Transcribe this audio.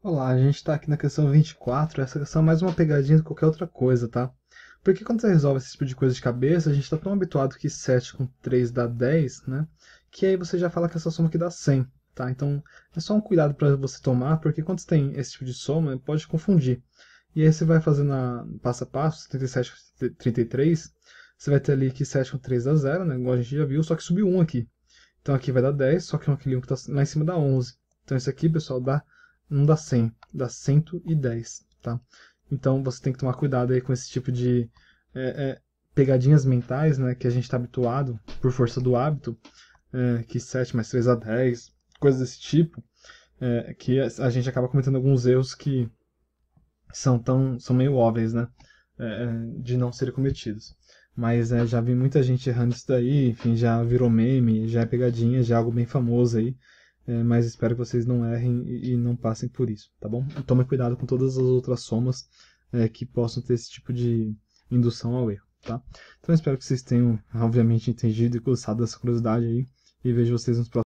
Olá, a gente está aqui na questão 24. Essa questão é mais uma pegadinha do que qualquer outra coisa, tá? Porque quando você resolve esse tipo de coisa de cabeça, a gente está tão habituado que 7 com 3 dá 10, né? Que aí você já fala que essa soma aqui dá 100, tá? Então é só um cuidado para você tomar, porque quando você tem esse tipo de soma, pode confundir. E aí você vai fazendo a, passo a passo, 77 com 33, você vai ter ali que 7 com 3 dá 0, né? Igual a gente já viu, só que subiu 1 aqui. Então aqui vai dar 10, só que é aquele 1 que está lá em cima dá 11. Então isso aqui, pessoal, dá não dá 100, dá 110, tá? Então você tem que tomar cuidado aí com esse tipo de é, é, pegadinhas mentais, né? Que a gente está habituado, por força do hábito, é, que 7 mais 3 dá 10, coisas desse tipo, é, que a gente acaba cometendo alguns erros que são tão são meio óbvios, né? É, é, de não serem cometidos. Mas já vi muita gente errando isso daí, enfim, já virou meme, já é pegadinha, já é algo bem famoso aí. É, mas espero que vocês não errem e, e, não passem por isso, tá bom? Tome cuidado com todas as outras somas é, que possam ter esse tipo de indução ao erro, tá? Então espero que vocês tenham, obviamente, entendido e gostado dessa curiosidade aí. E vejo vocês nos próximos.